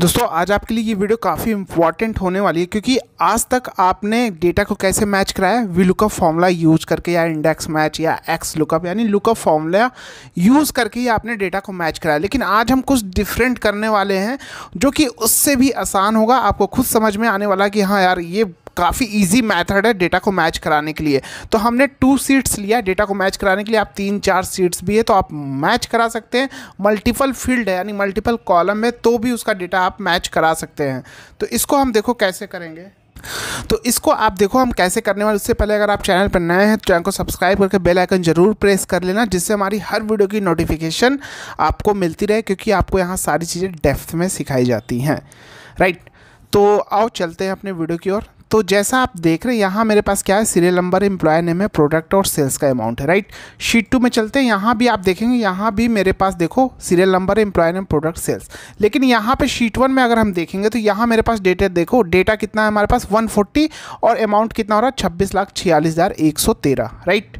दोस्तों आज आपके लिए ये वीडियो काफ़ी इंपॉर्टेंट होने वाली है क्योंकि आज तक आपने डेटा को कैसे मैच कराया वी लुकअप फॉर्मूला यूज़ करके या इंडेक्स मैच या एक्स लुकअप यानी लुकअप फॉर्मूला यूज़ करके ही आपने डेटा को मैच कराया लेकिन आज हम कुछ डिफरेंट करने वाले हैं जो कि उससे भी आसान होगा आपको खुद समझ में आने वाला कि हाँ यार ये काफ़ी ईजी मैथड है डेटा को मैच कराने के लिए तो हमने टू सीट्स लिया डेटा को मैच कराने के लिए आप तीन चार सीट्स भी है तो आप मैच करा सकते हैं मल्टीपल फील्ड है यानी मल्टीपल कॉलम है तो भी उसका डेटा आप मैच करा सकते हैं तो इसको हम देखो कैसे करेंगे तो इसको आप देखो हम कैसे करने वाले उससे पहले अगर आप चैनल पर नए हैं तो चैनल को सब्सक्राइब करके बेल आइकन जरूर प्रेस कर लेना जिससे हमारी हर वीडियो की नोटिफिकेशन आपको मिलती रहे क्योंकि आपको यहाँ सारी चीज़ें डेफ्थ में सिखाई जाती हैं राइट तो आओ चलते हैं अपने वीडियो की ओर तो जैसा आप देख रहे हैं यहाँ मेरे पास क्या है सीरियल नंबर एम्प्लॉय नेम है प्रोडक्ट और सेल्स का अमाउंट है राइट शीट टू में चलते हैं यहाँ भी आप देखेंगे यहाँ भी मेरे पास देखो serial number employee name product sales लेकिन यहाँ पे शीट वन में अगर हम देखेंगे तो यहाँ मेरे पास डेटा देखो डेटा कितना है हमारे पास वन और अमाउंट कितना हो रहा है छब्बीस लाख छियालीस हज़ार एक सौ तेरह राइट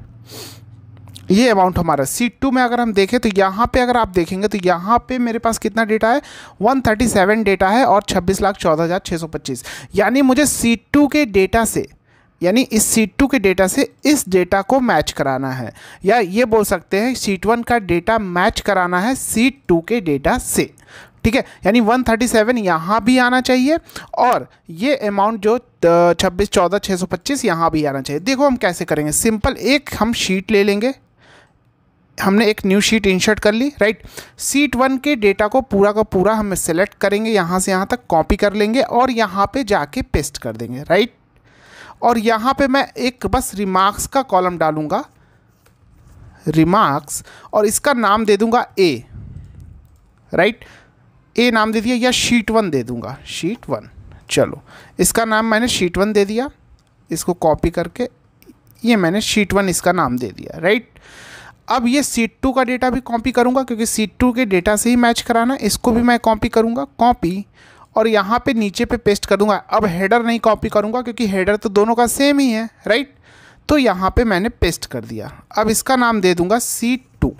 ये अमाउंट हमारा सीट टू में अगर हम देखें तो यहाँ पे अगर आप देखेंगे तो यहाँ पे मेरे पास कितना डेटा है 137 डेटा है और छब्बीस लाख चौदह हज़ार छः सौ पच्चीस यानी मुझे सीट टू के डेटा से यानी इस सीट टू के डेटा से इस डेटा को मैच कराना है या ये बोल सकते हैं सीट वन का डेटा मैच कराना है सीट टू के डेटा से ठीक है यानी 137 यहाँ भी आना चाहिए और ये अमाउंट जो छब्बीस चौदह छः सौ पच्चीस यहाँ भी आना चाहिए देखो हम कैसे करेंगे सिंपल एक हम शीट ले लेंगे हमने एक न्यू शीट इंसर्ट कर ली राइट सीट वन के डेटा को पूरा का पूरा हम सेलेक्ट करेंगे यहाँ से यहाँ तक कॉपी कर लेंगे और यहाँ पे जाके पेस्ट कर देंगे राइट और यहाँ पे मैं एक बस रिमार्क्स का कॉलम डालूँगा रिमार्क्स और इसका नाम दे दूँगा ए राइट ए नाम दे दिया या शीट वन दे दूँगा शीट वन चलो इसका नाम मैंने शीट वन दे दिया इसको कॉपी करके ये मैंने शीट वन इसका नाम दे दिया राइट right? अब ये सीट टू का डेटा भी कॉपी करूँगा क्योंकि सीट टू के डेटा से ही मैच कराना इसको भी मैं कॉपी करूँगा कॉपी और यहाँ पे नीचे पे पेस्ट कर अब हेडर नहीं कॉपी करूँगा क्योंकि हेडर तो दोनों का सेम ही है राइट तो यहाँ पे मैंने पेस्ट कर दिया अब इसका नाम दे दूँगा सीट टू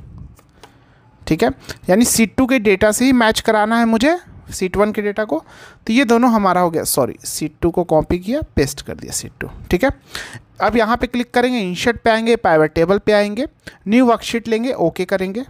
ठीक है यानी सीट टू के डेटा से ही मैच कराना है मुझे सीट वन के डेटा को तो ये दोनों हमारा हो गया सॉरी सीट टू को कॉपी किया पेस्ट कर दिया सीट टू ठीक है अब यहाँ पे क्लिक करेंगे इंशर्ट पे आएंगे पाइवेट टेबल पे आएंगे न्यू वर्कशीट लेंगे ओके करेंगे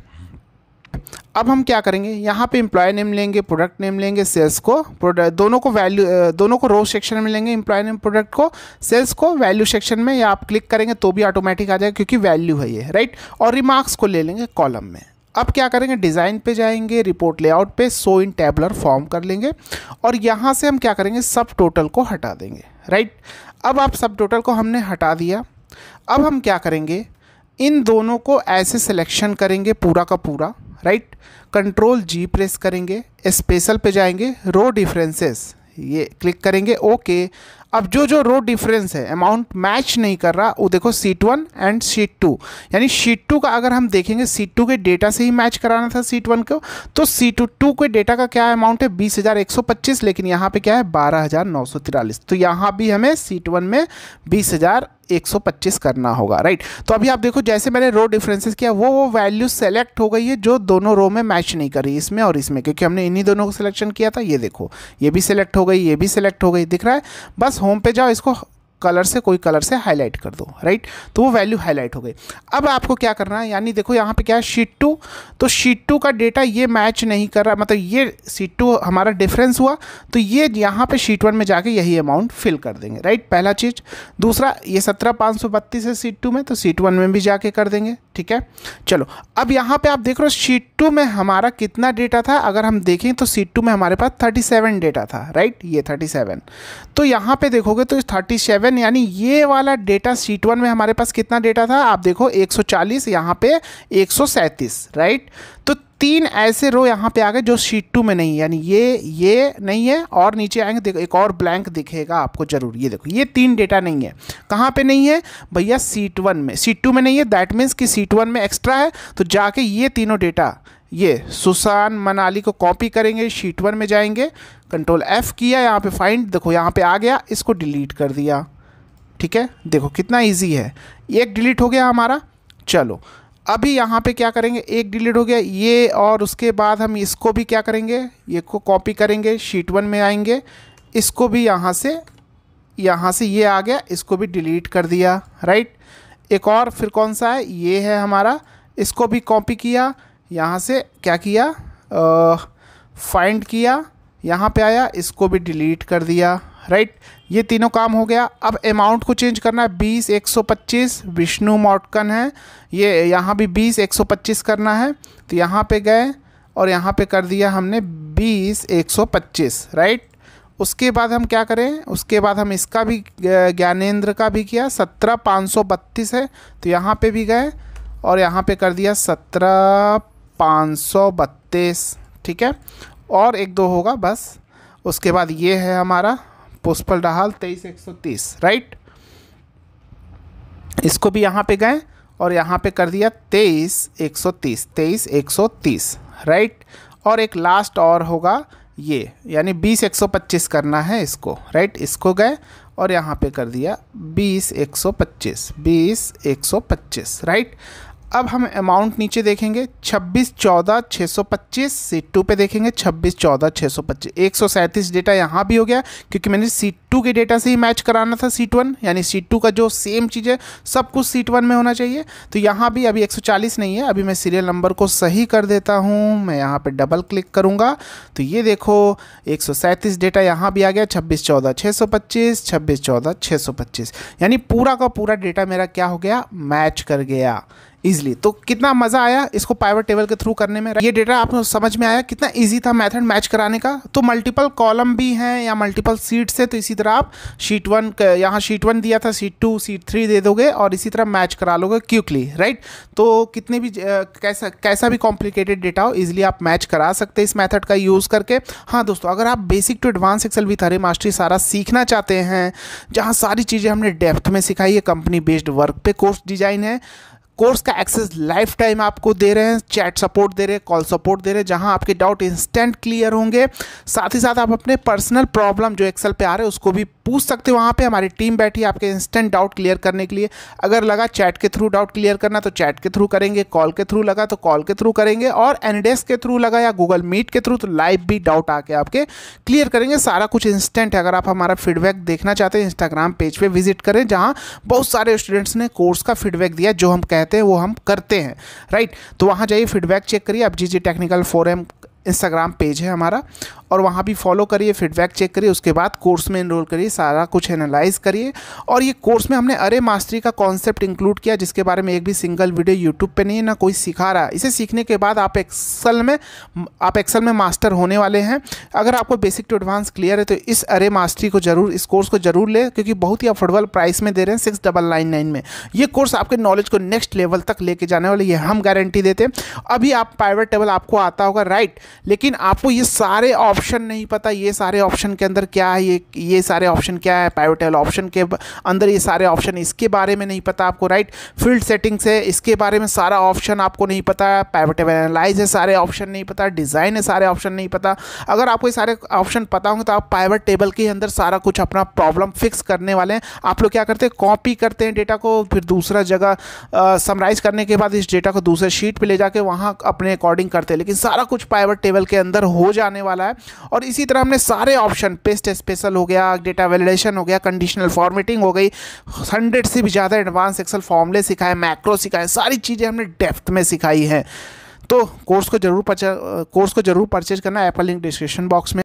अब हम क्या करेंगे यहाँ पे इम्प्लॉय नेम लेंगे प्रोडक्ट नेम लेंगे सेल्स को प्रोडक्ट दोनों को वैल्यू दोनों को रो सेक्शन में लेंगे इम्प्लॉय नेम प्रोडक्ट को सेल्स को वैल्यू सेक्शन में या आप क्लिक करेंगे तो भी ऑटोमेटिक आ जाएगा क्योंकि वैल्यू है ये राइट और रिमार्क्स को ले लेंगे कॉलम में अब क्या करेंगे डिज़ाइन पे जाएंगे रिपोर्ट लेआउट पे सो इन टेबलर फॉर्म कर लेंगे और यहाँ से हम क्या करेंगे सब टोटल को हटा देंगे राइट अब आप सब टोटल को हमने हटा दिया अब हम क्या करेंगे इन दोनों को ऐसे सिलेक्शन करेंगे पूरा का पूरा राइट कंट्रोल जी प्रेस करेंगे स्पेशल पे जाएंगे रो डिफरेंसेस ये क्लिक करेंगे ओके अब जो जो रो डिफरेंस है अमाउंट मैच नहीं कर रहा वो देखो sheet one and sheet two यानी सीट टू का अगर हम देखेंगे सीट टू के डेटा से ही मैच कराना था सीट वन को तो सीट टू के डेटा का क्या अमाउंट है बीस हज़ार एक सौ पच्चीस लेकिन यहाँ पे क्या है बारह हज़ार नौ सौ तिरालीस तो यहाँ भी हमें सीट वन में बीस हज़ार 125 करना होगा राइट तो अभी आप देखो जैसे मैंने रो डिफरेंसेस किया वो वो वैल्यू सेलेक्ट हो गई है जो दोनों रो में मैच नहीं कर रही इसमें और इसमें क्योंकि हमने इन्हीं दोनों को सिलेक्शन किया था ये देखो ये भी सिलेक्ट हो गई ये भी सिलेक्ट हो गई दिख रहा है बस होम पे जाओ इसको कलर से कोई कलर से हाईलाइट कर दो राइट तो वो वैल्यू हाईलाइट हो गई अब आपको क्या करना है यानी देखो यहाँ पे क्या है शीट टू तो शीट टू का डेटा ये मैच नहीं कर रहा मतलब ये शीट टू हमारा डिफरेंस हुआ तो ये यहाँ पे शीट वन में जाके यही अमाउंट फिल कर देंगे राइट पहला चीज़ दूसरा ये सत्रह पाँच सौ बत्तीस है शीट टू में तो शीट वन में भी जाके कर देंगे ठीक है चलो अब यहाँ पे आप देख रहे हो शीट टू में हमारा कितना डेटा था अगर हम देखें तो शीट टू में हमारे पास 37 डेटा था राइट ये 37 तो यहाँ पे देखोगे तो 37 यानी ये वाला डेटा शीट वन में हमारे पास कितना डेटा था आप देखो 140 सौ चालीस यहाँ पे सैंतीस राइट तो तीन ऐसे रो यहाँ पे आ गए जो शीट टू में नहीं यानी ये ये नहीं है और नीचे आएंगे देखो एक और ब्लैंक दिखेगा आपको जरूर ये देखो ये तीन डेटा नहीं है कहाँ पे नहीं है भैया सीट वन में सीट टू में नहीं है दैट मीन्स कि सीट वन में एक्स्ट्रा है तो जाके ये तीनों डेटा ये सुसान मनाली को कॉपी करेंगे शीट वन में जाएंगे कंट्रोल एफ़ किया यहाँ पे फाइंड देखो यहाँ पे आ गया इसको डिलीट कर दिया ठीक है देखो कितना इजी है एक डिलीट हो गया हमारा चलो अभी यहाँ पे क्या करेंगे एक डिलीट हो गया ये और उसके बाद हम इसको भी क्या करेंगे ये को कॉपी करेंगे शीट वन में आएंगे इसको भी यहाँ से यहाँ से ये आ गया इसको भी डिलीट कर दिया राइट एक और फिर कौन सा है ये है हमारा इसको भी कॉपी किया यहाँ से क्या किया फाइंड किया यहाँ पे आया इसको भी डिलीट कर दिया राइट ये तीनों काम हो गया अब अमाउंट को चेंज करना है बीस एक सौ पच्चीस विष्णु मॉटकन है ये यहाँ भी बीस एक सौ पच्चीस करना है तो यहाँ पे गए और यहाँ पे कर दिया हमने बीस एक सौ पच्चीस राइट उसके बाद हम क्या करें उसके बाद हम इसका भी ज्ञानेंद्र का भी किया सत्रह पाँच सौ बत्तीस है तो यहाँ पे भी गए और यहाँ पे कर दिया सत्रह पाँच सौ बत्तीस ठीक है और एक दो होगा बस उसके बाद ये है हमारा पुष्पल डहाल तेईस एक सौ तीस राइट इसको भी यहाँ पे गए और यहाँ पे कर दिया तेईस एक सौ तीस तेईस एक सौ तीस राइट और एक लास्ट और होगा ये यानी बीस एक सौ पच्चीस करना है इसको राइट इसको गए और यहाँ पे कर दिया बीस एक सौ पच्चीस बीस एक सौ पच्चीस राइट अब हम अमाउंट नीचे देखेंगे छब्बीस चौदह छः सौ पच्चीस सीट टू पर देखेंगे छब्बीस चौदह छः सौ पच्चीस एक सौ सैंतीस डेटा यहाँ भी हो गया क्योंकि मैंने सीट टू के डेटा से ही मैच कराना था सीट वन यानी सीट टू का जो सेम चीज़ है सब कुछ सीट वन में होना चाहिए तो यहाँ भी अभी एक सौ चालीस नहीं है अभी मैं सीरियल नंबर को सही कर देता हूँ मैं यहाँ पर डबल क्लिक करूँगा तो ये देखो एक सौ सैंतीस डेटा यहाँ भी आ गया छब्बीस चौदह छः सौ पच्चीस छब्बीस चौदह छः सौ पच्चीस यानी पूरा का पूरा डेटा मेरा क्या हो गया मैच कर गया ईजिली तो कितना मज़ा आया इसको पाइवर टेबल के थ्रू करने में ये डेटा आपको समझ में आया कितना ईजी था मैथड मैच कराने का तो मल्टीपल कॉलम भी हैं या मल्टीपल सीट्स है तो इसी तरह आप शीट वन यहाँ शीट वन दिया था सीट टू सीट थ्री दे दोगे और इसी तरह मैच करा लोगे क्यूकली राइट तो कितने भी कैसा कैसा भी कॉम्प्लिकेटेड डेटा हो ईजिली आप मैच करा सकते हैं इस मैथड का यूज़ करके हाँ दोस्तों अगर आप बेसिक टू एडवांस एक्सल भी थारे मास्टरी सारा सीखना चाहते हैं जहाँ सारी चीज़ें हमने डेप्थ में सिखाई है कंपनी बेस्ड वर्क पे कोर्स डिजाइन है कोर्स का एक्सेस लाइफ टाइम आपको दे रहे हैं चैट सपोर्ट दे रहे हैं कॉल सपोर्ट दे रहे हैं जहां आपके डाउट इंस्टेंट क्लियर होंगे साथ ही साथ आप अपने पर्सनल प्रॉब्लम जो एक्सेल पे आ रहे हैं उसको भी पूछ सकते हो वहाँ पे हमारी टीम बैठी है आपके इंस्टेंट डाउट क्लियर करने के लिए अगर लगा चैट के थ्रू डाउट क्लियर करना तो चैट के थ्रू करेंगे कॉल के थ्रू लगा तो कॉल के थ्रू करेंगे और एनडेस के थ्रू लगा या गूगल मीट के थ्रू तो लाइव भी डाउट आके आपके क्लियर करेंगे सारा कुछ इंस्टेंट है अगर आप हमारा फीडबैक देखना चाहते हैं इंस्टाग्राम पेज पर विजिट करें जहाँ बहुत सारे स्टूडेंट्स ने कोर्स का फीडबैक दिया जो हम कह कहते हैं वो हम करते हैं राइट तो वहाँ जाइए फीडबैक चेक करिए आप G G technical forum Instagram page है हमारा और वहाँ भी फॉलो करिए फीडबैक चेक करिए उसके बाद कोर्स में इनरोल करिए सारा कुछ एनालाइज करिए और ये कोर्स में हमने अरे मास्टरी का कॉन्सेप्ट इंक्लूड किया जिसके बारे में एक भी सिंगल वीडियो यूट्यूब पर नहीं है ना कोई सिखा रहा इसे सीखने के बाद आप एक्सल में आप एक्सल में मास्टर होने वाले हैं अगर आपको बेसिक टू एडवांस क्लियर है तो इस अरे मास्टरी को जरूर इस कोर्स को जरूर लें क्योंकि बहुत ही अफोर्डेबल प्राइस में दे रहे हैं सिक्स डबल नाइन नाइन में ये कोर्स आपके नॉलेज को नेक्स्ट लेवल तक लेके जाने वाले ये हम गारंटी देते हैं अभी आप प्राइवेट टेबल आपको आता होगा राइट लेकिन आपको ये सारे ऑप्शन ऑप्शन नहीं पता ये सारे ऑप्शन के अंदर क्या है ये ये सारे ऑप्शन क्या है पायोटेल ऑप्शन के अंदर ये सारे ऑप्शन इसके बारे में नहीं पता आपको राइट फील्ड सेटिंग्स है इसके बारे में सारा ऑप्शन आपको नहीं पता पायोटेबल एनालाइज है सारे ऑप्शन नहीं पता डिज़ाइन है सारे ऑप्शन नहीं पता अगर आपको ये सारे ऑप्शन पता होंगे तो आप पाइवट टेबल के अंदर सारा कुछ अपना प्रॉब्लम फिक्स करने वाले हैं आप लोग क्या करते हैं कॉपी करते हैं डेटा को फिर दूसरा जगह समराइज करने के बाद इस डेटा को दूसरे शीट पर ले जाके वहाँ अपने अकॉर्डिंग करते हैं लेकिन सारा कुछ पाइवट टेबल के अंदर हो जाने वाला है और इसी तरह हमने सारे ऑप्शन पेस्ट स्पेशल हो गया डेटा वैलिडेशन हो गया कंडीशनल फॉर्मेटिंग हो गई हंड्रेड से भी ज़्यादा एडवांस एक्सल फॉर्मले सिखाए मैक्रो सिखाए सारी चीज़ें हमने डेप्थ में सिखाई हैं तो कोर्स को जरूर कोर्स को जरूर परचेज करना एप्पल लिंक डिस्क्रिप्शन बॉक्स में